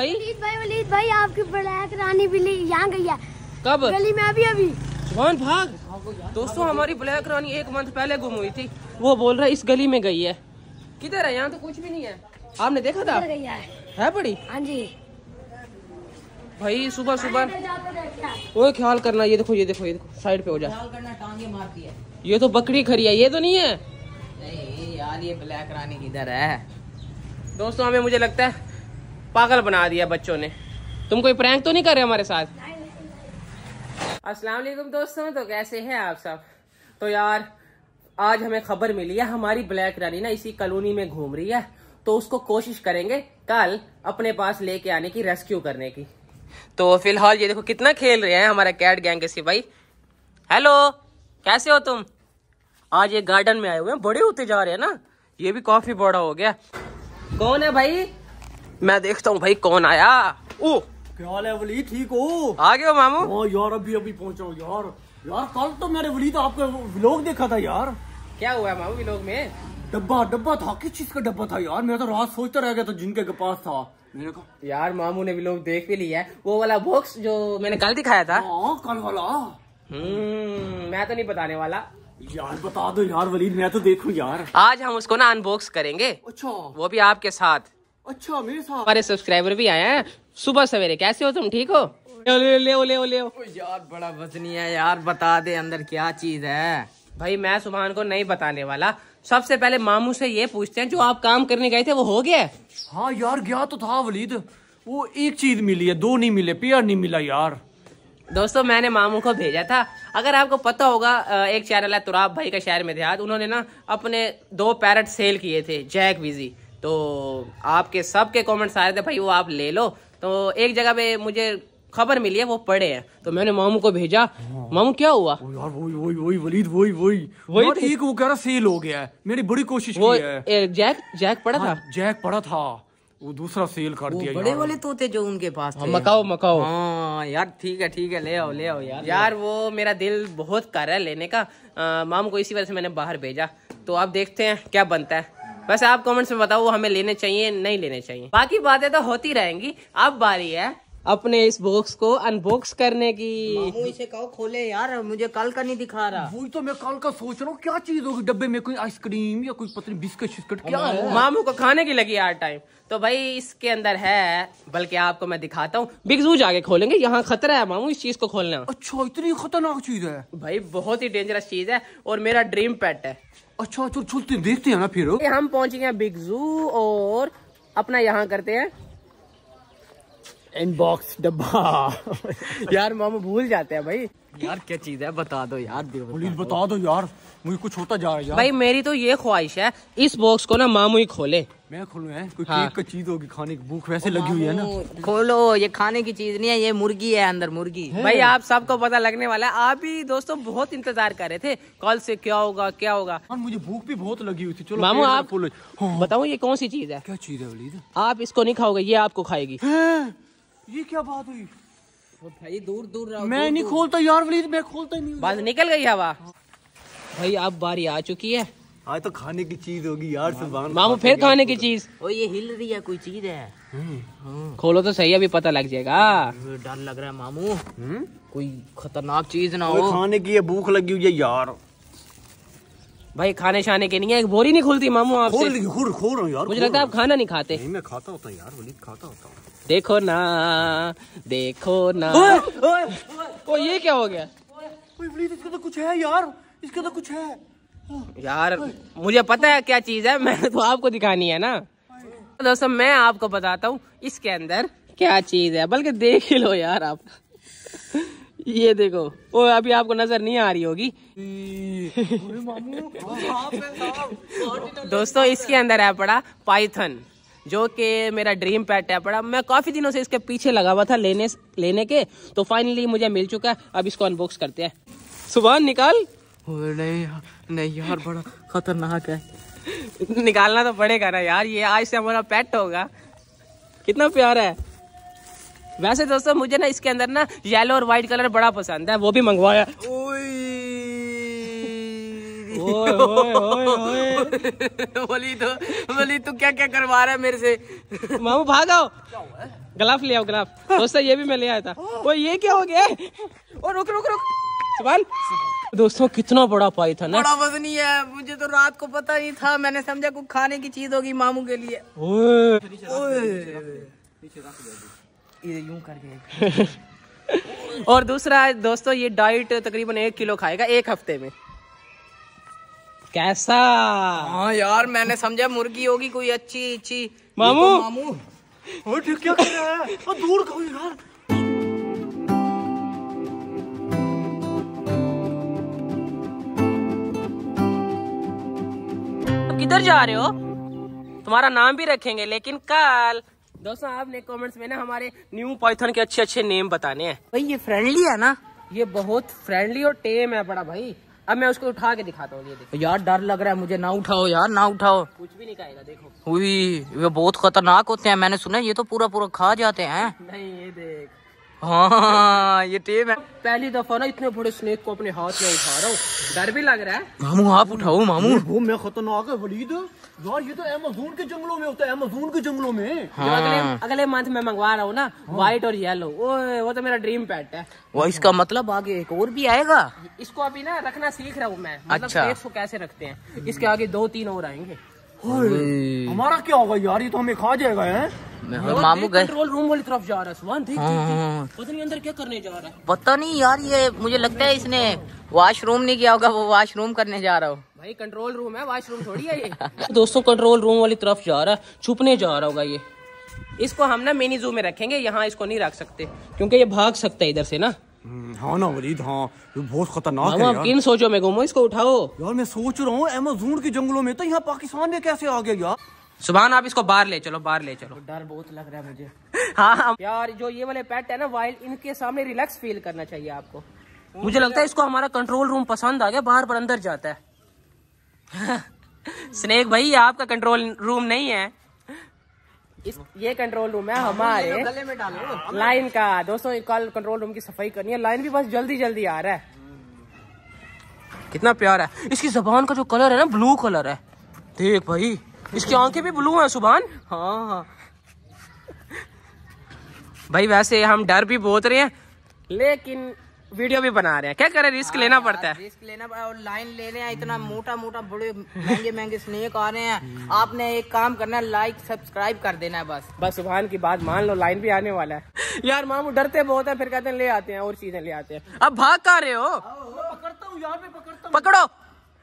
भाई वलीद भाई वलीद भाई आपकी ब्लैक रानी बिल्ली यहाँ गई है कब गली में अभी अभी कौन भाग दोस्तों हमारी ब्लैक रानी एक मंथ पहले गुम हुई थी वो बोल रहा है इस गली में गई है किधर है यहाँ तो कुछ भी नहीं है आपने देखा था गई है, बड़ी हाँ जी भाई सुबह सुबह ओए ख्याल करना ये देखो ये देखो ये देखो साइड पे हो जाए ये तो बकरी खरी है ये तो नहीं है नहीं यार ये ब्लैक रानी किधर है दोस्तों हमें मुझे लगता है पागल बना दिया बच्चों ने तुम कोई प्रैंक तो नहीं कर रहे हमारे साथ असलम दोस्तों तो कैसे हैं आप सब तो यार आज हमें खबर मिली है हमारी ब्लैक रानी ना इसी कॉलोनी में घूम रही है तो उसको कोशिश करेंगे कल अपने पास लेके आने की रेस्क्यू करने की तो फिलहाल ये देखो कितना खेल रहे हैं हमारा कैट गैंग के सिपाही हेलो कैसे हो तुम आज ये गार्डन में आए हुए हैं बड़े होते जा रहे हैं ना ये भी काफी बड़ा हो गया कौन है भाई मैं देखता हूँ भाई कौन आया ओ क्या हाल है वली ठीक हो आ गए मामू ओ हाँ यार अभी अभी पहुँचा हूँ यार यार कल तो मैंने वली तो आपका व्लॉग देखा था यार क्या हुआ मामू व्लॉग में डब्बा डब्बा था किस चीज का डब्बा था यार मेरा तो रात सोचता रह गया था जिनके पास था मेरे यार मामू ने व्लॉग देख भी लिया है वो वाला बॉक्स जो मैंने कल दिखाया था हाँ, कल वाला हम्म मैं तो नहीं बताने वाला यार बता दो यार वली मैं तो देखू यार आज हम उसको ना अनबॉक्स करेंगे अच्छा वो भी आपके साथ अच्छा मेरे साथ हमारे सब्सक्राइबर भी आए हैं सुबह सवेरे कैसे हो तुम ठीक हो ले ले ले ले यार बड़ा वजनी है यार बता दे अंदर क्या चीज है भाई मैं सुबह को नहीं बताने वाला सबसे पहले मामू से ये पूछते हैं जो आप काम करने गए थे वो हो गया हाँ यार गया तो था वलीद वो एक चीज मिली है दो नहीं मिले पेयर नहीं मिला यार दोस्तों मैंने मामू को भेजा था अगर आपको पता होगा एक चैनल है तुराब भाई का शहर में ध्यान उन्होंने ना अपने दो पैरट सेल किए थे जैक विजी तो आपके सबके कॉमेंट्स आ रहे थे भाई वो आप ले लो तो एक जगह पे मुझे खबर मिली है वो पड़े हैं तो मैंने मामू को भेजा हाँ। मामू क्या हुआ यार वही वही वही वलीद वही वही वही तो। वो कह रहा सेल हो गया है बड़ी कोशिश की है जैक जैक पड़ा हाँ, था जैक पड़ा था वो दूसरा सेल कर दिया बड़े वाले तोते जो उनके पास हाँ, थे मकाओ मकाओ हाँ यार ठीक है ठीक है ले आओ ले आओ यार यार वो मेरा दिल बहुत कर रहा है लेने का मामू को इसी वजह से मैंने बाहर भेजा तो आप देखते हैं क्या बनता है वैसे आप कमेंट्स में बताओ वो हमें लेने चाहिए नहीं लेने चाहिए बाकी बातें तो होती रहेंगी अब बारी है अपने इस बॉक्स को अनबॉक्स करने की इसे कहो खोले यार मुझे कल का नहीं दिखा रहा वही तो मैं कल का सोच रहा हूँ क्या चीज होगी डब्बे में कोई आइसक्रीम या कोई पत्नी बिस्कुट शिस्कट क्या है मामू को खाने की लगी यार टाइम तो भाई इसके अंदर है बल्कि आपको मैं दिखाता हूँ बिग जू जाके खोलेंगे यहाँ खतरा है मामू इस चीज को खोलना अच्छा इतनी खतरनाक चीज है भाई बहुत ही डेंजरस चीज है और मेरा ड्रीम पेट है अच्छा अच्छा चलते देखते हैं ना फिर हम पहुंचे हैं बिग जू और अपना यहाँ करते हैं इनबॉक्स डब्बा यार मामा भूल जाते हैं भाई यार क्या चीज है बता दो यार प्लीज बता दो यार मुझे कुछ होता जा रहा है भाई मेरी तो ये ख्वाहिश है इस बॉक्स को ना मामू ही खोले मैं खोलू है कोई हाँ। केक का चीज होगी खाने की भूख वैसे लगी हुई है ना खोलो ये खाने की चीज नहीं है ये मुर्गी है अंदर मुर्गी है? भाई आप सबको पता लगने वाला है आप भी दोस्तों बहुत इंतजार कर रहे थे कल से क्या होगा क्या होगा हाँ, मुझे भूख भी बहुत लगी हुई थी चलो मामू आप हाँ। बताओ ये कौन सी चीज है क्या चीज है आप इसको नहीं खाओगे ये आपको खाएगी ये क्या बात हुई भाई दूर दूर रहो मैं दूर, नहीं खोलता यार वलीद मैं खोलता ही नहीं बात निकल गई हवा भाई अब बारी आ चुकी है आज तो खाने की चीज होगी यार हाँ। मामू फिर खाने की चीज ओ ये हिल रही है कोई चीज है हम्म। हाँ। खोलो तो सही अभी पता लग जाएगा डर लग रहा है मामू हम्म? कोई खतरनाक चीज ना हो खाने की है भूख लगी हुई है यार भाई खाने शाने के नहीं है एक बोरी नहीं खुलती मामू आप खोल खोल खोल रहा हूँ यार मुझे लगता है आप खाना नहीं खाते नहीं मैं खाता होता यार वलीद खाता होता हूँ देखो ना देखो ना ओए ओए ओ ये क्या हो गया इसका तो कुछ है यार इसका तो कुछ है यार मुझे पता है क्या चीज है मैंने तो आपको दिखानी है ना दोस्तों मैं आपको बताता हूँ इसके अंदर क्या चीज है बल्कि देख ही लो यार आप ये देखो ओ अभी आपको नजर नहीं आ रही होगी दोस्तों इसके अंदर है पड़ा पाइथन जो कि मेरा ड्रीम पैट है पड़ा मैं काफ़ी दिनों से इसके पीछे लगा हुआ था लेने लेने के तो फाइनली मुझे मिल चुका है अब इसको अनबॉक्स करते हैं सुबह निकाल नहीं नहीं यार बड़ा खतरनाक है निकालना तो पड़ेगा ना यार ये आज से हमारा पैट होगा कितना प्यारा है वैसे दोस्तों मुझे ना इसके अंदर ना येलो और वाइट कलर बड़ा पसंद है वो भी मंगवाया ओए दी ओए ओए ओए ओए बोली तो बोली तू क्या क्या करवा रहा है मेरे से मामू भागाओ ग्लाफ ले आओ ग्लाफ दोस्तों ये भी मैं ले आया था वो ये क्या हो गया और रुक रुक रुक सुभान दोस्तों कितना बड़ा पाई था ना बड़ा वजनी है मुझे तो रात को पता ही था मैंने समझा कुछ खाने की चीज होगी मामू के लिए ओए यूं करके और दूसरा दोस्तों ये डाइट तकरीबन एक किलो खाएगा एक हफ्ते में कैसा हाँ यार मैंने समझा मुर्गी होगी कोई अच्छी अच्छी तो मामू मामू और हाँ, क्या कर रहा है हाँ, दूर यार किधर जा रहे हो तुम्हारा नाम भी रखेंगे लेकिन कल दोस्तों आपने कमेंट्स में ना हमारे न्यू पॉइथन के अच्छे अच्छे नेम बताने हैं भाई ये फ्रेंडली है ना ये बहुत फ्रेंडली और टेम है बड़ा भाई अब मैं उसको उठा के दिखाता हूँ ये देखो यार डर लग रहा है मुझे ना उठाओ यार ना उठाओ कुछ भी नहीं खाएगा देखो हुई बहुत खतरनाक होते हैं मैंने सुना ये तो पूरा पूरा खा जाते हैं नहीं ये देख हाँ ये टेप है पहली दफा ना इतने बड़े स्नेक को अपने हाथ में उठा रहा हूँ डर भी लग रहा है मामू आप उठाओ मामू वो मैं खतरनाक है वलीद यार ये तो अमेजोन के जंगलों में होता है अमेजोन के जंगलों में हाँ। अगले अगले मंथ में मंगवा रहा हूँ ना हाँ। व्हाइट और येलो ओए वो तो मेरा ड्रीम पेट है वो इसका मतलब आगे एक और भी आएगा इसको अभी ना रखना सीख रहा हूँ मैं मतलब अच्छा को कैसे रखते हैं इसके आगे दो तीन और आएंगे हमारा क्या होगा यार ये तो हमें खा जाएगा है मामू गए रूम वाली तरफ जा रहा है हाँ, हाँ, हाँ। पता नहीं अंदर क्या करने जा रहा है पता नहीं यार ये मुझे लगता है इसने वॉशरूम नहीं किया होगा वो वॉशरूम करने जा रहा हो भाई कंट्रोल रूम है वॉशरूम थोड़ी है ये दोस्तों कंट्रोल रूम वाली तरफ जा रहा है छुपने जा रहा होगा ये इसको हम ना मिनी जू में रखेंगे यहाँ इसको नहीं रख सकते क्योंकि ये भाग सकता है इधर से ना हम्म, हाँ ना वलीद हाँ बहुत खतरनाक है किन सोचो मैं घूमो इसको उठाओ यार मैं सोच रहा हूँ एमेजोन के जंगलों में तो यहाँ पाकिस्तान में कैसे आ गया यार सुबह आप इसको बाहर ले चलो बाहर ले चलो डर बहुत लग रहा है मुझे हाँ, हाँ। यार जो ये वाले पेट है ना वाइल्ड इनके सामने रिलैक्स फील करना चाहिए आपको मुझे लगता है इसको हमारा कंट्रोल रूम पसंद आ गया बाहर पर अंदर जाता है स्नेक भाई आपका कंट्रोल रूम नहीं है इस ये कंट्रोल रूम है हमारे लाइन का दोस्तों कल कंट्रोल रूम की सफाई करनी है लाइन भी बस जल्दी जल्दी आ रहा है कितना प्यार है इसकी जबान का जो कलर है ना ब्लू कलर है देख भाई इसकी आंखें भी ब्लू हैं सुबहान हाँ हाँ भाई वैसे हम डर भी बहुत रहे हैं लेकिन वीडियो भी बना रहे हैं क्या करें रिस्क हाँ लेना पड़ता है रिस्क लेना और लाइन ले रहे हैं इतना मोटा मोटा बड़े महंगे महंगे स्नेक आ रहे हैं हम्म। आपने एक काम करना है लाइक सब्सक्राइब कर देना है बस बस सुबह की बात मान लो लाइन भी आने वाला है यार मामू डरते बहुत है फिर कहते हैं ले आते हैं और चीजें ले आते हैं अब भाग कर रहे हो पकड़ता हूँ यार पकड़ता हूँ पकड़ो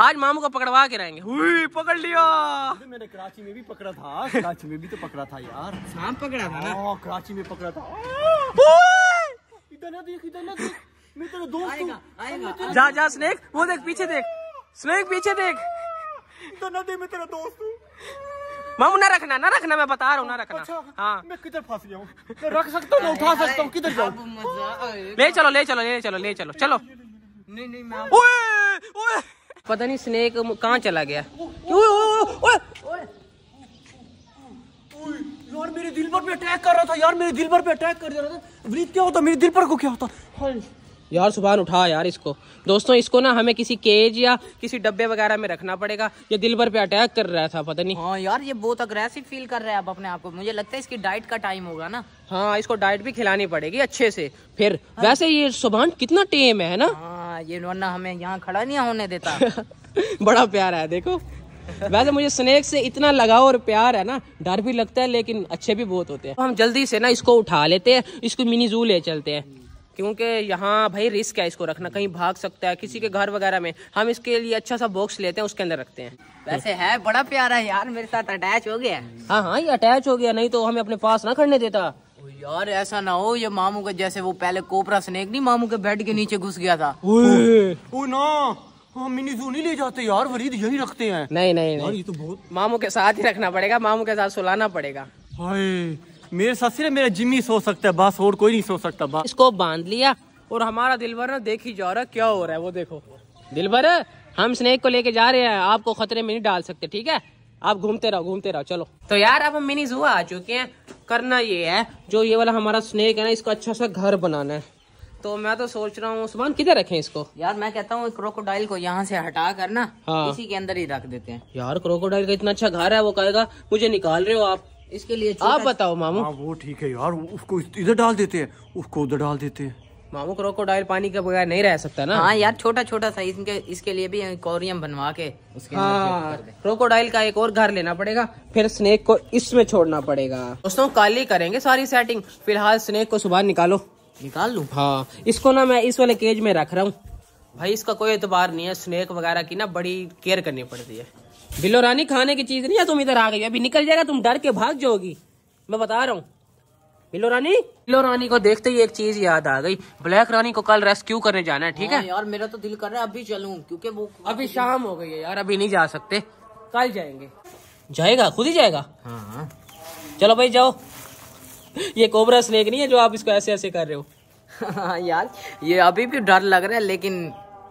आज मामू को पकड़वा के रहेंगे हुई पकड़ लिया मैंने कराची में भी पकड़ा था कराची में भी तो पकड़ा था यार सांप पकड़ा था ना हाँ, कराची में पकड़ा था इधर ना देख इधर ना देख मैं तेरा दोस्त जा जा स्नेक वो देख पीछे देख स्नेक पीछे देख इधर ना देख मैं तेरा दोस्त हूँ मामू ना रखना ना रखना मैं बता रहा हूँ ना अच्छा, रखना अच्छा, हाँ मैं किधर फंस गया हूँ रख सकता हूँ उठा सकता हूँ किधर जाऊँ ले चलो ले चलो ले चलो ले चलो चलो नहीं नहीं मैं पता नहीं स्नेक कहाँ चला गया यार मेरे दिल पर अटैक कर रहा था यार मेरे दिल पर अटैक कर रहा था क्या होता मेरे दिल पर को क्या होता हाँ यार उठा यार इसको दोस्तों इसको ना हमें किसी केज या किसी डब्बे वगैरह में रखना पड़ेगा ये दिल भर पे अटैक कर रहा था पता नहीं हाँ यार ये बहुत अग्रेसिव फील कर रहा है अब अपने आप को मुझे लगता है इसकी डाइट का टाइम होगा ना हाँ इसको डाइट भी खिलानी पड़ेगी अच्छे से फिर हाँ। वैसे ये सुबह कितना टेम है ना हाँ। ये वरना हमें यहाँ खड़ा नहीं होने देता बड़ा प्यार है देखो वैसे मुझे स्नेक से इतना लगाव और प्यार है ना डर भी लगता है लेकिन अच्छे भी बहुत होते हैं तो हम जल्दी से ना इसको उठा लेते हैं इसको मिनी जू ले चलते हैं क्योंकि यहाँ भाई रिस्क है इसको रखना कहीं भाग सकता है किसी के घर वगैरह में हम इसके लिए अच्छा सा बॉक्स लेते हैं उसके अंदर रखते हैं वैसे है बड़ा प्यारा है यार मेरे साथ अटैच हो गया हाँ हाँ ये अटैच हो गया नहीं तो हमें अपने पास ना खड़ने देता यार ऐसा ना हो ये मामू का जैसे वो पहले कोपरा स्नेक नहीं मामू के बेड के नीचे घुस गया था ना हम मिनी जू नहीं ले जाते यार वरीद यही रखते हैं नहीं नहीं, नहीं। यार ये तो बहुत मामू के साथ ही रखना पड़ेगा मामू के साथ सुलाना पड़ेगा हाय मेरे साथ सिर्फ मेरा जिम्मी सो सकता है बस और कोई नहीं सो सकता बस इसको बांध लिया और हमारा दिलवर ना देख ही जा रहा क्या हो रहा है वो देखो दिलवर हम स्नेक को लेके जा रहे हैं आपको खतरे में नहीं डाल सकते ठीक है आप घूमते रहो घूमते रहो चलो तो यार अब हम मिनी जू आ चुके हैं करना ये है जो ये वाला हमारा स्नेक है ना इसको अच्छा सा घर बनाना है तो मैं तो सोच रहा हूँ उस्मान किधर रखें इसको यार मैं कहता हूँ क्रोकोडाइल को यहाँ से हटा कर ना हाँ। इसी के अंदर ही रख देते हैं यार क्रोकोडाइल का इतना अच्छा घर है वो कहेगा मुझे निकाल रहे हो आप इसके लिए आप बताओ मामू हाँ, वो ठीक है यार उसको इधर डाल देते हैं उसको उधर डाल देते हैं मामू क्रोकोडाइल पानी के बगैर नहीं रह सकता ना हाँ यार छोटा छोटा सा इसके इसके लिए भी कोरियम बनवा के उसके हाँ, क्रोकोडाइल का एक और घर लेना पड़ेगा फिर स्नेक को इसमें छोड़ना पड़ेगा दोस्तों कल ही करेंगे सारी सेटिंग फिलहाल स्नेक को सुबह निकालो निकाल लू हाँ इसको ना मैं इस वाले केज में रख रहा हूँ भाई इसका कोई एतबार नहीं है स्नेक वगैरह की ना बड़ी केयर करनी पड़ती है बिलो रानी खाने की चीज नहीं है तुम इधर आ गई अभी निकल जाएगा तुम डर के भाग जाओगी मैं बता रहा हूँ पिलो रानी पिलो रानी को देखते ही एक चीज याद आ गई ब्लैक रानी को कल रेस्क्यू करने जाना है ठीक है हाँ यार मेरा तो दिल कर रहा है अभी चलूं क्योंकि वो अभी शाम हो गई है यार अभी नहीं जा सकते कल जाएंगे जाएगा खुद ही जाएगा हाँ। चलो भाई जाओ ये कोबरा स्नेक नहीं है जो आप इसको ऐसे ऐसे कर रहे हो हाँ यार ये अभी भी डर लग रहा है लेकिन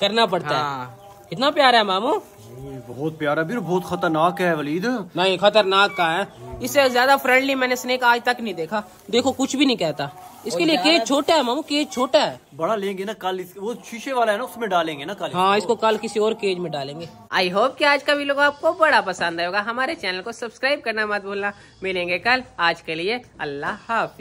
करना पड़ता हाँ। है इतना प्यारा है मामू बहुत प्यारा भी बहुत खतरनाक है वलीद नहीं खतरनाक का है इससे ज्यादा फ्रेंडली मैंने स्नेक आज तक नहीं देखा देखो कुछ भी नहीं कहता इसके लिए केज छोटा है मामू केज छोटा है बड़ा लेंगे ना कल वो शीशे वाला है ना उसमें डालेंगे ना कल हाँ इसको कल किसी और केज में डालेंगे आई होप कि आज का वीडियो आपको बड़ा पसंद आएगा हमारे चैनल को सब्सक्राइब करना मत भूलना मिलेंगे कल आज के लिए अल्लाह हाफिज